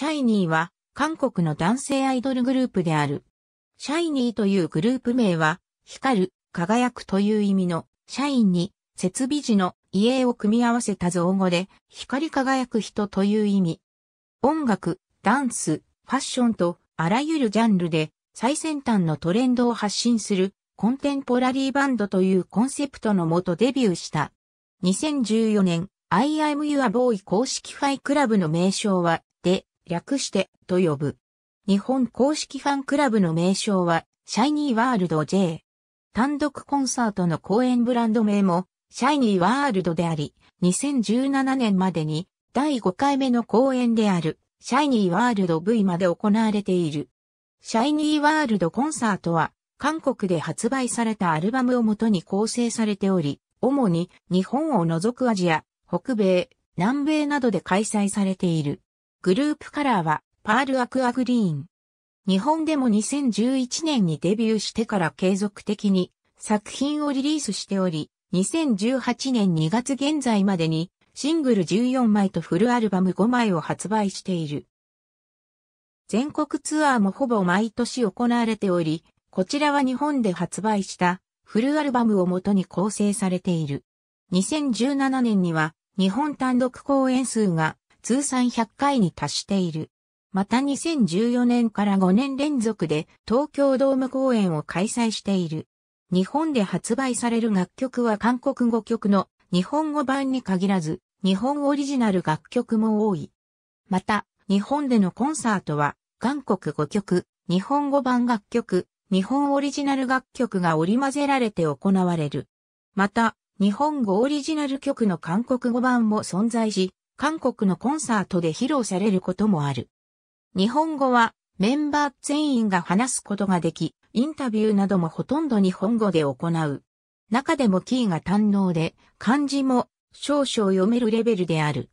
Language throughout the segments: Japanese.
シャイニーは韓国の男性アイドルグループである。シャイニーというグループ名は、光る、輝くという意味の、社員に、設備時の遺影を組み合わせた造語で、光り輝く人という意味。音楽、ダンス、ファッションと、あらゆるジャンルで、最先端のトレンドを発信する、コンテンポラリーバンドというコンセプトのもとデビューした。2014年、I am your boy 公式ファイクラブの名称は、で、略してと呼ぶ。日本公式ファンクラブの名称は、シャイニーワールド J。単独コンサートの公演ブランド名も、シャイニーワールドであり、2017年までに第5回目の公演である、シャイニーワールド V まで行われている。シャイニーワールドコンサートは、韓国で発売されたアルバムをもとに構成されており、主に日本を除くアジア、北米、南米などで開催されている。グループカラーはパールアクアグリーン。日本でも2011年にデビューしてから継続的に作品をリリースしており、2018年2月現在までにシングル14枚とフルアルバム5枚を発売している。全国ツアーもほぼ毎年行われており、こちらは日本で発売したフルアルバムをもとに構成されている。2017年には日本単独公演数が通算100回に達している。また2014年から5年連続で東京ドーム公演を開催している。日本で発売される楽曲は韓国語曲の日本語版に限らず、日本オリジナル楽曲も多い。また、日本でのコンサートは、韓国語曲、日本語版楽曲、日本オリジナル楽曲が織り交ぜられて行われる。また、日本語オリジナル曲の韓国語版も存在し、韓国のコンサートで披露されることもある。日本語はメンバー全員が話すことができ、インタビューなどもほとんど日本語で行う。中でもキーが堪能で、漢字も少々読めるレベルである。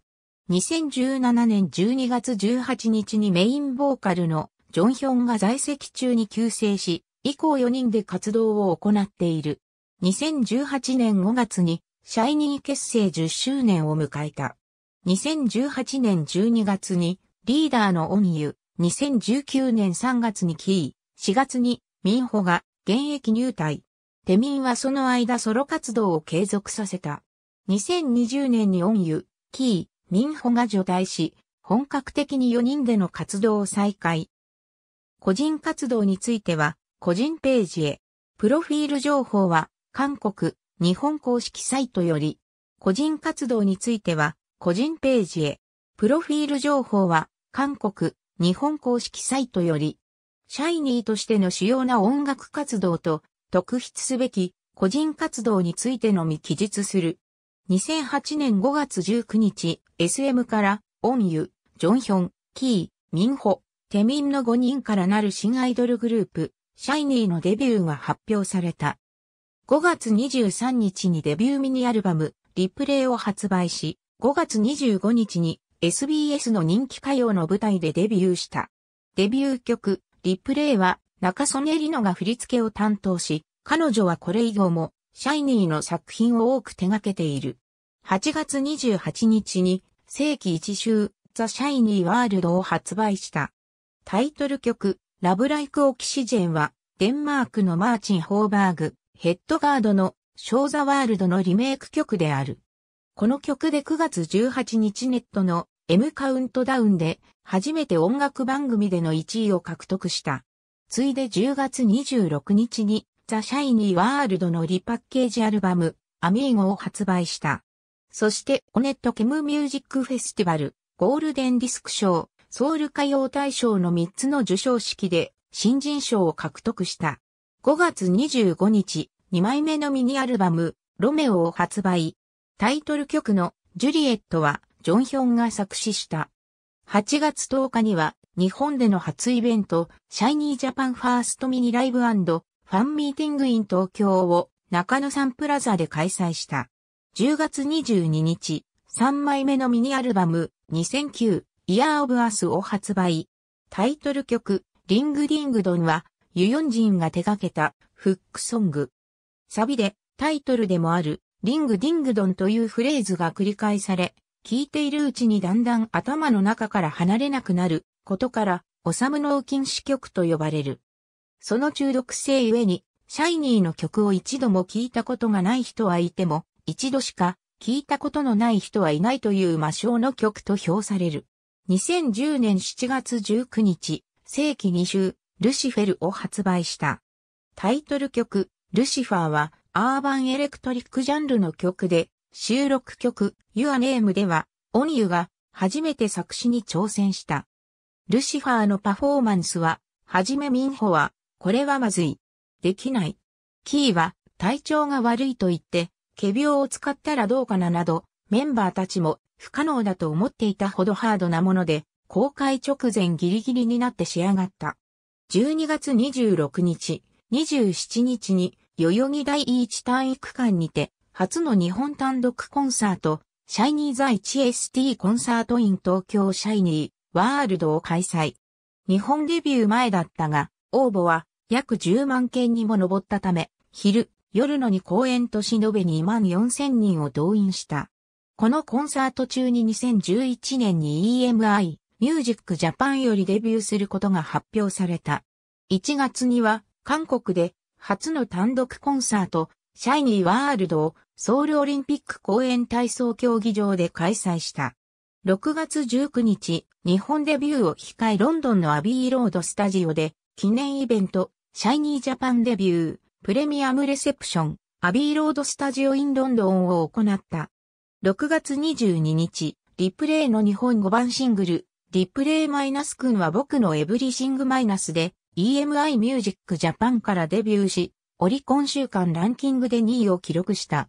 2017年12月18日にメインボーカルのジョンヒョンが在籍中に急成し、以降4人で活動を行っている。2018年5月にシャイニー結成10周年を迎えた。2018年12月にリーダーのオンユ、2019年3月にキー、4月にミンホが現役入隊。テミンはその間ソロ活動を継続させた。2020年にオンユ、キー、ミンホが除隊し、本格的に4人での活動を再開。個人活動については、個人ページへ。プロフィール情報は、韓国、日本公式サイトより。個人活動については、個人ページへ。プロフィール情報は、韓国、日本公式サイトより、シャイニーとしての主要な音楽活動と、特筆すべき個人活動についてのみ記述する。2008年5月19日、SM から、オンユ、ジョンヒョン、キー、ミンホ、テミンの5人からなる新アイドルグループ、シャイニーのデビューが発表された。5月23日にデビューミニアルバム、リプレイを発売し、5月25日に SBS の人気歌謡の舞台でデビューした。デビュー曲、リプレイは中曽根里乃が振り付けを担当し、彼女はこれ以後もシャイニーの作品を多く手掛けている。8月28日に正規一周ザ・シャイニー・ワールドを発売した。タイトル曲、ラブ・ライク・オキシジェンは、デンマークのマーチン・ホーバーグ、ヘッドガードの、ショー・ザ・ワールドのリメイク曲である。この曲で9月18日ネットの M カウントダウンで初めて音楽番組での1位を獲得した。ついで10月26日にザ・シャイニー・ワールドのリパッケージアルバムアミーゴを発売した。そしてオネット・ケム・ミュージック・フェスティバル、ゴールデン・ディスク賞、ソウル歌謡大賞の3つの受賞式で新人賞を獲得した。5月25日、2枚目のミニアルバム、ロメオを発売。タイトル曲のジュリエットはジョンヒョンが作詞した。8月10日には日本での初イベント、シャイニージャパンファーストミニライブファンミーティングイン東京を中野サンプラザで開催した。10月22日、3枚目のミニアルバム2009イヤーオブアスを発売。タイトル曲リングディングドンはユヨンジンが手掛けたフックソング。サビでタイトルでもあるリングディングドンというフレーズが繰り返され、聞いているうちにだんだん頭の中から離れなくなることから、オサム脳禁止曲と呼ばれる。その中毒性ゆえに、シャイニーの曲を一度も聞いたことがない人はいても、一度しか聞いたことのない人はいないという魔性の曲と評される。2010年7月19日、世紀2週、ルシフェルを発売した。タイトル曲、ルシファーは、アーバンエレクトリックジャンルの曲で、収録曲 Your Name では、オニユが初めて作詞に挑戦した。ルシファーのパフォーマンスは、はじめミンホは、これはまずい。できない。キーは、体調が悪いと言って、毛病を使ったらどうかななど、メンバーたちも不可能だと思っていたほどハードなもので、公開直前ギリギリになって仕上がった。12月26日、27日に代々木第一体育館にて、初の日本単独コンサート、シャイニーザ HST コンサートイン東京シャイニーワールドを開催。日本デビュー前だったが、応募は約10万件にも上ったため、昼、夜のに公演とし延べ2万4千人を動員した。このコンサート中に2011年に EMI、ミュージックジャパンよりデビューすることが発表された。1月には、韓国で初の単独コンサート、シャイニーワールドをソウルオリンピック公演体操競技場で開催した。6月19日、日本デビューを控えロンドンのアビーロードスタジオで記念イベント、シャイニージャパンデビュー、プレミアムレセプション、アビーロードスタジオインロンドンを行った。6月22日、リプレイの日本語版シングル、リプレイマイナス君は僕のエブリシングマイナスで EMI ミュージックジャパンからデビューし、オリコン週間ランキングで2位を記録した。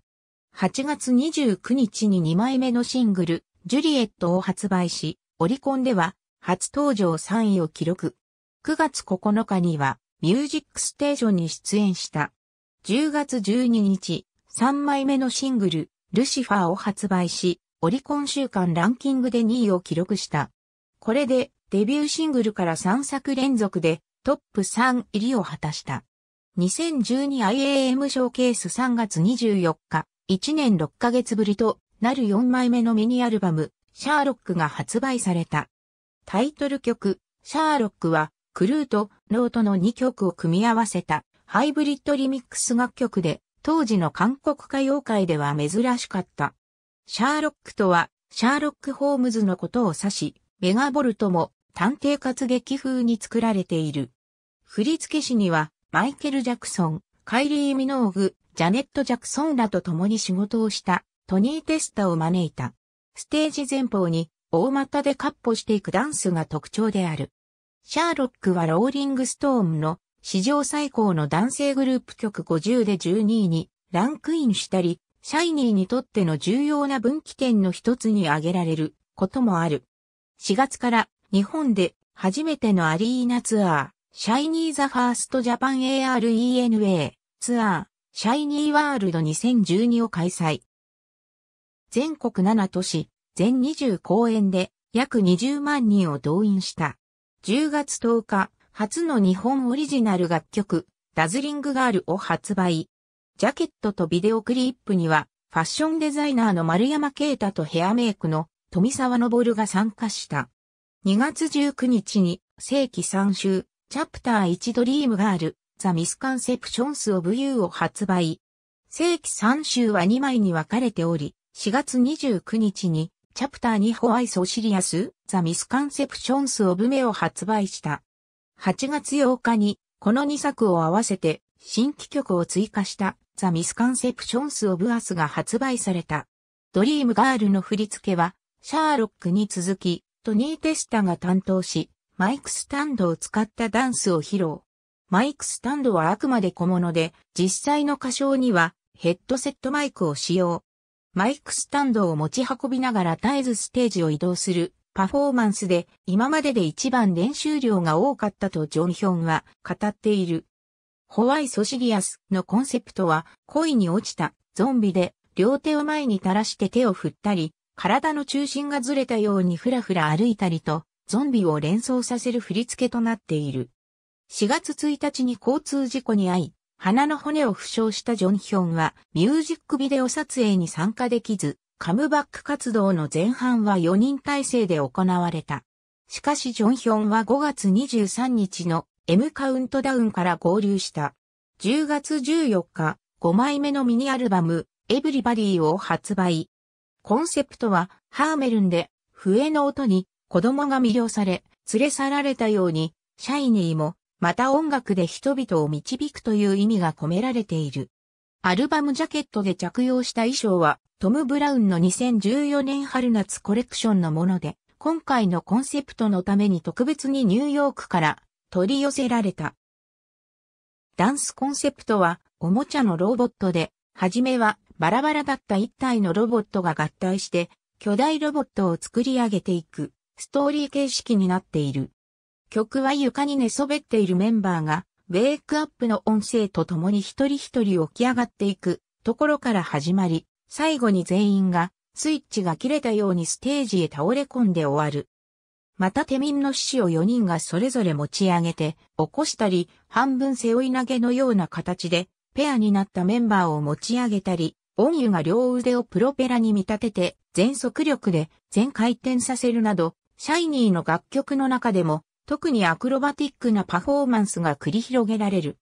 8月29日に2枚目のシングル、ジュリエットを発売し、オリコンでは初登場3位を記録。9月9日には、ミュージックステーションに出演した。10月12日、3枚目のシングル、ルシファーを発売し、オリコン週間ランキングで2位を記録した。これで、デビューシングルから3作連続で、トップ3入りを果たした。2012IAM ショーケース3月24日、1年6ヶ月ぶりとなる4枚目のミニアルバム、シャーロックが発売された。タイトル曲、シャーロックは、クルーとノートの2曲を組み合わせたハイブリッドリミックス楽曲で、当時の韓国歌謡界では珍しかった。シャーロックとは、シャーロック・ホームズのことを指し、メガボルトも探偵活劇風に作られている。振付師には、マイケル・ジャクソン、カイリー・ミノーグ、ジャネット・ジャクソンらと共に仕事をしたトニー・テスタを招いた。ステージ前方に大股でカッポしていくダンスが特徴である。シャーロックはローリングストームの史上最高の男性グループ曲50で12位にランクインしたり、シャイニーにとっての重要な分岐点の一つに挙げられることもある。4月から日本で初めてのアリーナツアー、シャイニーザファーストジャパン ARENA ツアーシャイニーワールド2012を開催。全国7都市、全20公演で約20万人を動員した。10月10日、初の日本オリジナル楽曲、ダズリングガールを発売。ジャケットとビデオクリップには、ファッションデザイナーの丸山啓太とヘアメイクの富沢昇が参加した。2月19日に正規3週、チャプター1ドリームガール、ザ・ミスカンセプションス・オブ・ユーを発売。正規3週は2枚に分かれており、4月29日に、チャプター2ホワイソ・シリアス、ザ・ミスカンセプションス・オブ・メを発売した。8月8日に、この2作を合わせて、新規曲を追加した、ザ・ミスカンセプションス・オブ・アスが発売された。ドリームガールの振り付けは、シャーロックに続き、トニー・テスタが担当し、マイクスタンドを使ったダンスを披露。マイクスタンドはあくまで小物で、実際の歌唱にはヘッドセットマイクを使用。マイクスタンドを持ち運びながら絶えずステージを移動するパフォーマンスで今までで一番練習量が多かったとジョンヒョンは語っている。ホワイソシリアスのコンセプトは恋に落ちたゾンビで両手を前に垂らして手を振ったり、体の中心がずれたようにふらふら歩いたりとゾンビを連想させる振り付けとなっている。4月1日に交通事故に遭い、鼻の骨を負傷したジョンヒョンはミュージックビデオ撮影に参加できず、カムバック活動の前半は4人体制で行われた。しかしジョンヒョンは5月23日の M カウントダウンから合流した。10月14日、5枚目のミニアルバム、エブリバディを発売。コンセプトは、ハーメルンで、笛の音に子供が魅了され、連れ去られたように、シャイニーも、また音楽で人々を導くという意味が込められている。アルバムジャケットで着用した衣装は、トム・ブラウンの2014年春夏コレクションのもので、今回のコンセプトのために特別にニューヨークから取り寄せられた。ダンスコンセプトは、おもちゃのロボットで、はじめはバラバラだった一体のロボットが合体して、巨大ロボットを作り上げていく。ストーリー形式になっている。曲は床に寝そべっているメンバーが、ウェイクアップの音声とともに一人一人起き上がっていくところから始まり、最後に全員がスイッチが切れたようにステージへ倒れ込んで終わる。また手民の獅子を4人がそれぞれ持ち上げて、起こしたり、半分背負い投げのような形で、ペアになったメンバーを持ち上げたり、音湯が両腕をプロペラに見立てて、全速力で全回転させるなど、シャイニーの楽曲の中でも、特にアクロバティックなパフォーマンスが繰り広げられる。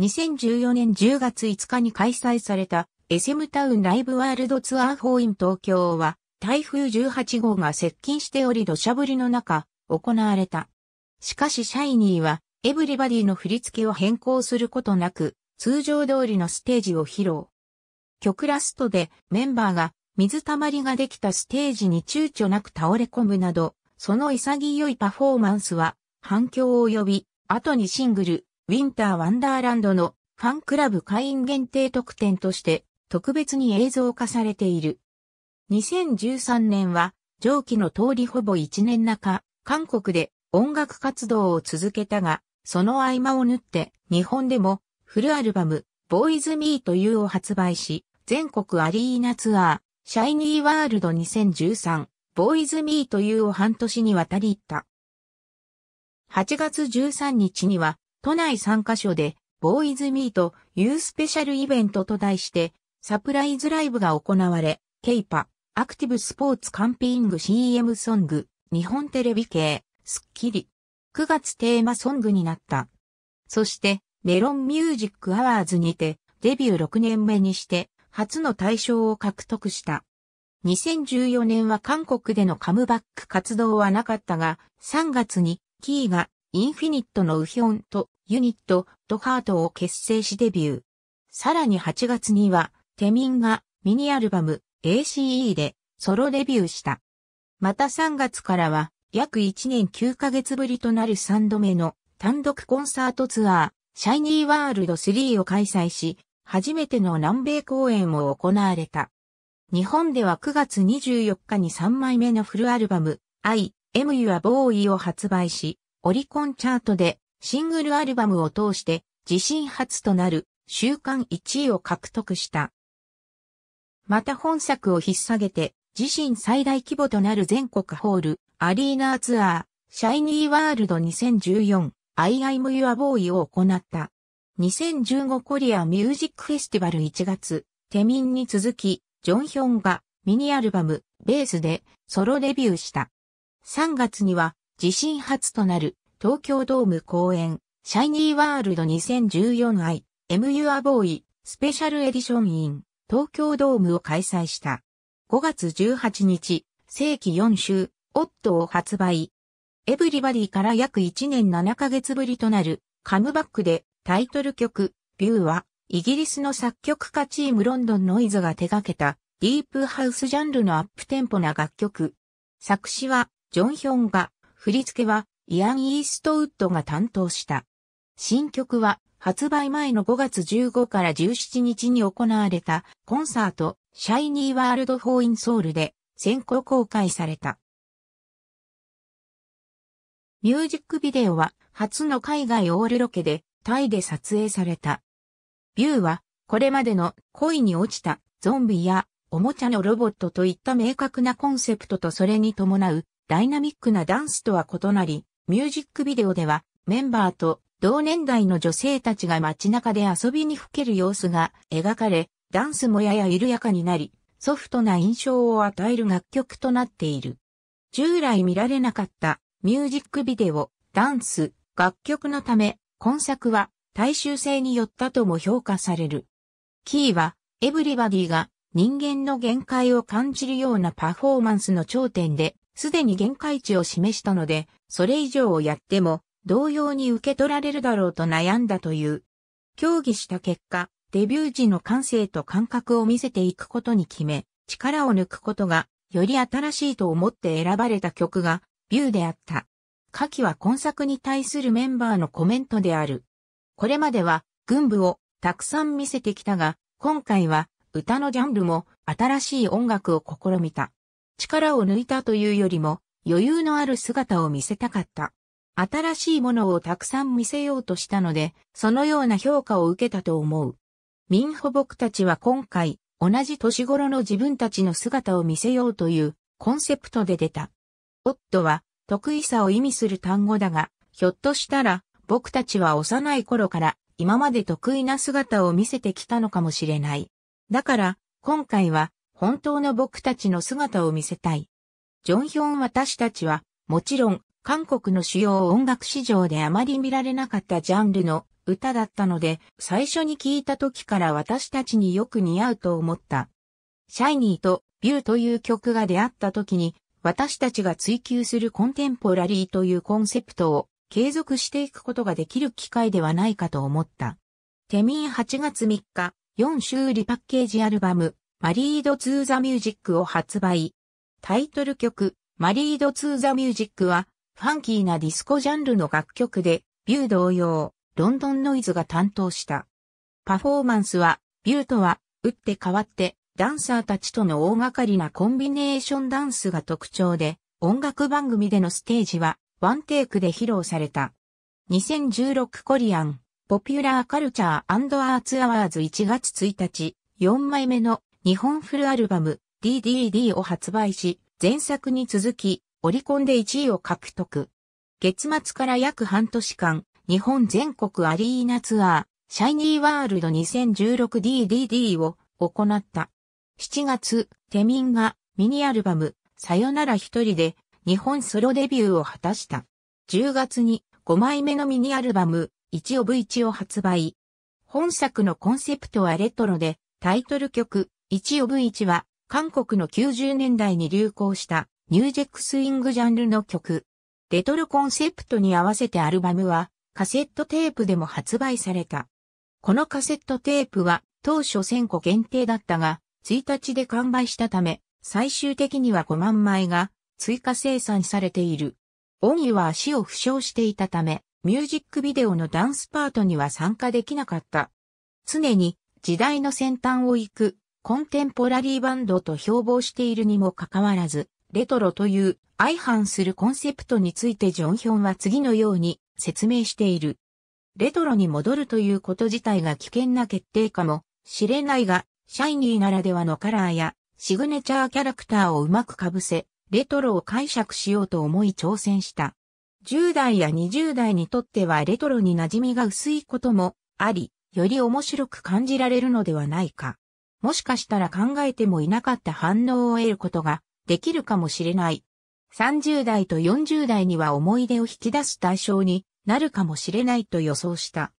2014年10月5日に開催された SM タウンライブワールドツアーホーイン東京は台風18号が接近しており土砂降りの中行われた。しかしシャイニーはエブリバディの振り付けを変更することなく通常通りのステージを披露。曲ラストでメンバーが水たまりができたステージに躊躇なく倒れ込むなどその潔いパフォーマンスは反響を呼び、後にシングル、ウィンター・ワンダーランドのファンクラブ会員限定特典として特別に映像化されている。2013年は上記の通りほぼ1年中、韓国で音楽活動を続けたが、その合間を縫って日本でもフルアルバム、ボーイズ・ミーというを発売し、全国アリーナツアー、シャイニー・ワールド2013ボーイズ・ミーというを半年にわたり行った。8月13日には、都内3カ所で、ボーイズ・ミーというスペシャルイベントと題して、サプライズライブが行われ、ケイパ、アクティブスポーツカンピング CM ソング、日本テレビ系、スッキリ。9月テーマソングになった。そして、メロンミュージックアワーズにて、デビュー6年目にして、初の大賞を獲得した。2014年は韓国でのカムバック活動はなかったが、3月にキーがインフィニットのウヒョンとユニット、ドハートを結成しデビュー。さらに8月には、テミンがミニアルバム ACE でソロデビューした。また3月からは、約1年9ヶ月ぶりとなる3度目の単独コンサートツアー、シャイニーワールド3を開催し、初めての南米公演も行われた。日本では9月24日に3枚目のフルアルバム、I, M, You are Boy を発売し、オリコンチャートでシングルアルバムを通して自身初となる週間1位を獲得した。また本作を引っ提げて自身最大規模となる全国ホールアリーナツアーシャイニーワールド2014 I I, m your boy を行った。2015コリアミュージックフェスティバル1月、テミンに続きジョンヒョンがミニアルバム、ベースでソロデビューした。3月には自身初となる東京ドーム公演、シャイニーワールド 2014i、MU アボーイ、スペシャルエディションイン、東京ドームを開催した。5月18日、世紀4週、オットを発売。エブリバディから約1年7ヶ月ぶりとなるカムバックでタイトル曲、ビューはイギリスの作曲家チームロンドンノイズが手掛けたディープハウスジャンルのアップテンポな楽曲。作詞はジョン・ヒョンが、振り付けはイアン・イーストウッドが担当した。新曲は発売前の5月15から17日に行われたコンサートシャイニーワールド・フォー・イン・ソウルで先行公開された。ミュージックビデオは初の海外オールロケでタイで撮影された。U は、これまでの恋に落ちたゾンビやおもちゃのロボットといった明確なコンセプトとそれに伴うダイナミックなダンスとは異なり、ミュージックビデオではメンバーと同年代の女性たちが街中で遊びにふける様子が描かれ、ダンスもやや緩やかになり、ソフトな印象を与える楽曲となっている。従来見られなかったミュージックビデオ、ダンス、楽曲のため、今作は大衆性によったとも評価される。キーは、エブリバディが人間の限界を感じるようなパフォーマンスの頂点で、すでに限界値を示したので、それ以上をやっても、同様に受け取られるだろうと悩んだという。協議した結果、デビュー時の感性と感覚を見せていくことに決め、力を抜くことが、より新しいと思って選ばれた曲が、ビューであった。下記は今作に対するメンバーのコメントである。これまでは群舞をたくさん見せてきたが、今回は歌のジャンルも新しい音楽を試みた。力を抜いたというよりも余裕のある姿を見せたかった。新しいものをたくさん見せようとしたので、そのような評価を受けたと思う。民保僕たちは今回、同じ年頃の自分たちの姿を見せようというコンセプトで出た。夫は得意さを意味する単語だが、ひょっとしたら僕たちは幼い頃から今まで得意な姿を見せてきたのかもしれない。だから、今回は本当の僕たちの姿を見せたい。ジョンヒョン私たちは、もちろん、韓国の主要音楽市場であまり見られなかったジャンルの歌だったので、最初に聞いた時から私たちによく似合うと思った。シャイニーとビューという曲が出会った時に、私たちが追求するコンテンポラリーというコンセプトを継続していくことができる機会ではないかと思った。テミン8月3日、4週リパッケージアルバム、マリード・ツー・ザ・ミュージックを発売。タイトル曲、マリード・ツー・ザ・ミュージックは、ファンキーなディスコジャンルの楽曲で、ビュー同様、ロンドンノイズが担当した。パフォーマンスは、ビューとは、打って変わって、ダンサーたちとの大掛かりなコンビネーションダンスが特徴で、音楽番組でのステージは、ワンテイクで披露された。2016コリアン、ポピュラーカルチャーアーツアワーズ1月1日、4枚目の日本フルアルバム DDD を発売し、前作に続き、オリコンで1位を獲得。月末から約半年間、日本全国アリーナツアー、シャイニーワールド 2016DDD を行った。7月、テミンがミニアルバム、さよなら一人で日本ソロデビューを果たした。10月に5枚目のミニアルバム、一オブ一を発売。本作のコンセプトはレトロで、タイトル曲、一オブ一は、韓国の90年代に流行したニュージェックスイングジャンルの曲。レトロコンセプトに合わせてアルバムはカセットテープでも発売された。このカセットテープは当初1000個限定だったが、1日で完売したため、最終的には5万枚が追加生産されている。オギは足を負傷していたため、ミュージックビデオのダンスパートには参加できなかった。常に時代の先端を行くコンテンポラリーバンドと標榜しているにもかかわらず、レトロという相反するコンセプトについてジョンヒョンは次のように説明している。レトロに戻るということ自体が危険な決定かもしれないが、シャイニーならではのカラーやシグネチャーキャラクターをうまくかぶせ、レトロを解釈しようと思い挑戦した。10代や20代にとってはレトロに馴染みが薄いこともあり、より面白く感じられるのではないか。もしかしたら考えてもいなかった反応を得ることができるかもしれない。30代と40代には思い出を引き出す対象になるかもしれないと予想した。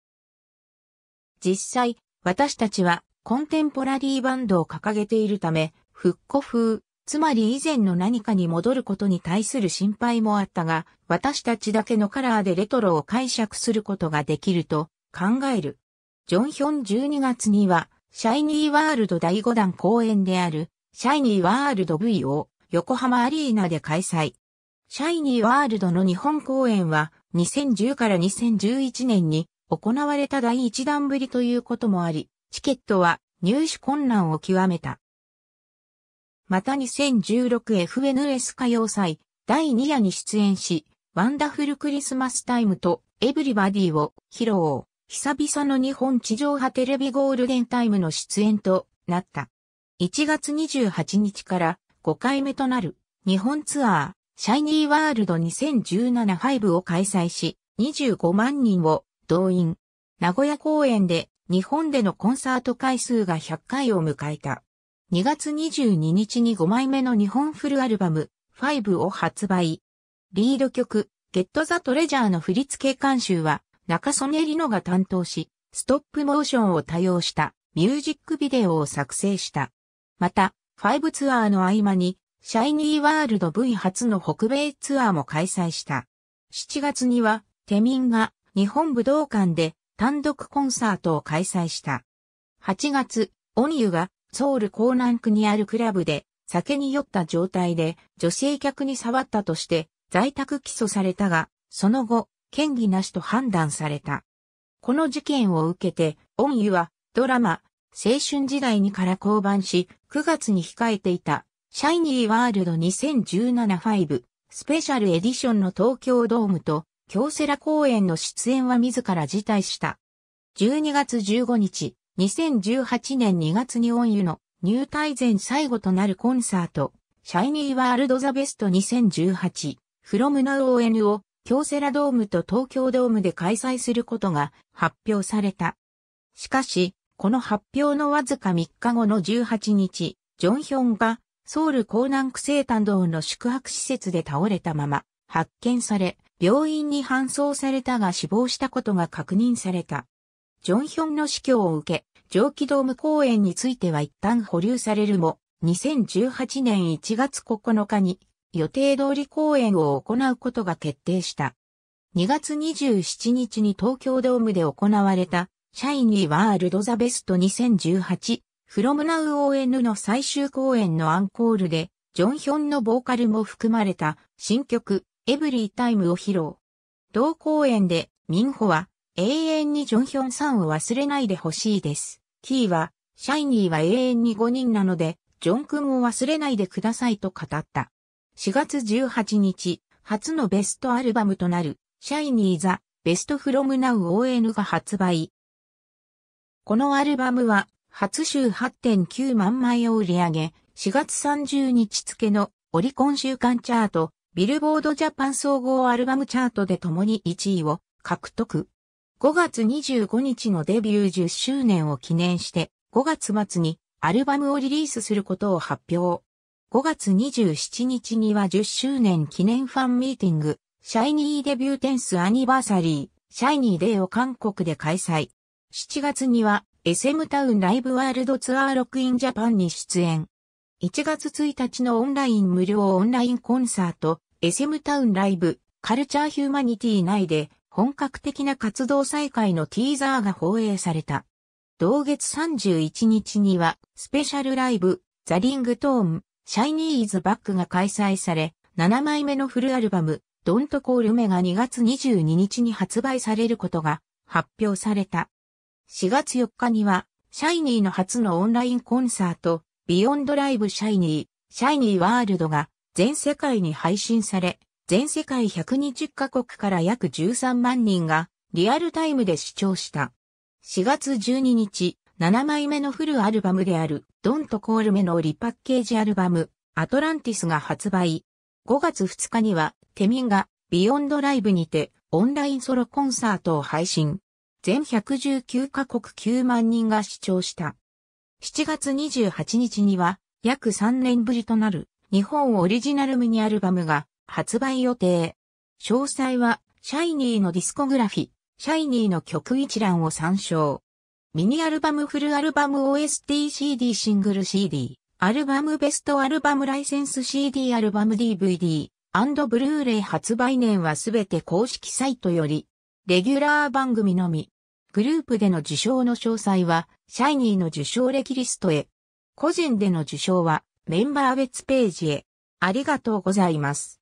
実際、私たちはコンテンポラリーバンドを掲げているため、復古風、つまり以前の何かに戻ることに対する心配もあったが、私たちだけのカラーでレトロを解釈することができると考える。ジョンヒョン12月には、シャイニーワールド第5弾公演である、シャイニーワールド V を横浜アリーナで開催。シャイニーワールドの日本公演は、2010から2011年に行われた第1弾ぶりということもあり、チケットは入手困難を極めた。また 2016FNS 歌謡祭第2夜に出演し、ワンダフルクリスマスタイムとエブリバディを披露。久々の日本地上波テレビゴールデンタイムの出演となった。1月28日から5回目となる日本ツアーシャイニーワールド2017-5を開催し25万人を動員。名古屋公演で日本でのコンサート回数が100回を迎えた。2月22日に5枚目の日本フルアルバム、5を発売。リード曲、ゲットザトレジャーの振付監修は、中曽根里乃が担当し、ストップモーションを多用したミュージックビデオを作成した。また、5ツアーの合間に、シャイニーワールド V 初の北米ツアーも開催した。7月には、テミンが日本武道館で単独コンサートを開催した。8月、オニユがソウル港南区にあるクラブで、酒に酔った状態で女性客に触ったとして在宅起訴されたが、その後、嫌疑なしと判断された。この事件を受けて、恩ユはドラマ、青春時代にから降板し、9月に控えていた、シャイニーワールド2017-5スペシャルエディションの東京ドームと、京セラ公演の出演は自ら辞退した。12月15日、2018年2月にオンユの入隊前最後となるコンサート、シャイニーワールドザベスト2018 from ウ o w on を京セラドームと東京ドームで開催することが発表された。しかし、この発表のわずか3日後の18日、ジョンヒョンがソウル港南区西丹道の宿泊施設で倒れたまま発見され、病院に搬送されたが死亡したことが確認された。ジョンヒョンの死去を受け、上気ドーム公演については一旦保留されるも、2018年1月9日に予定通り公演を行うことが決定した。2月27日に東京ドームで行われた、シャイニーワールドザベスト2018フロムナウ ON の最終公演のアンコールで、ジョンヒョンのボーカルも含まれた新曲エブリータイムを披露。同公演でミンホは永遠にジョンヒョンさんを忘れないでほしいです。T は、シャイニーは永遠に5人なので、ジョン君を忘れないでくださいと語った。4月18日、初のベストアルバムとなる、シャイニーザ・ベストフロムナウ ON が発売。このアルバムは、初週8.9万枚を売り上げ、4月30日付のオリコン週間チャート、ビルボードジャパン総合アルバムチャートで共に1位を獲得。5月25日のデビュー10周年を記念して5月末にアルバムをリリースすることを発表。5月27日には10周年記念ファンミーティング、シャイニーデビューテンスアニバーサリー、シャイニーデーを韓国で開催。7月には SM タウンライブワールドツアーロックインジャパンに出演。1月1日のオンライン無料オンラインコンサート、SM タウンライブ、カルチャーヒューマニティ内で、本格的な活動再開のティーザーが放映された。同月31日には、スペシャルライブ、ザ・リングトーン、シャイニーズ・バックが開催され、7枚目のフルアルバム、ドント・コール・メが2月22日に発売されることが発表された。4月4日には、シャイニーの初のオンラインコンサート、ビヨンド・ライブ・シャイニー、シャイニー・ワールドが全世界に配信され、全世界120カ国から約13万人がリアルタイムで視聴した。4月12日、7枚目のフルアルバムであるドンとコールメのリパッケージアルバムアトランティスが発売。5月2日にはテミンがビヨンドライブにてオンラインソロコンサートを配信。全119カ国9万人が視聴した。7月28日には約3年ぶりとなる日本オリジナルミニアルバムが発売予定。詳細は、シャイニーのディスコグラフィ、シャイニーの曲一覧を参照。ミニアルバムフルアルバム OSTCD シングル CD、アルバムベストアルバムライセンス CD アルバム DVD、ブルーレイ発売年はすべて公式サイトより、レギュラー番組のみ、グループでの受賞の詳細は、シャイニーの受賞歴リストへ、個人での受賞は、メンバー別ページへ。ありがとうございます。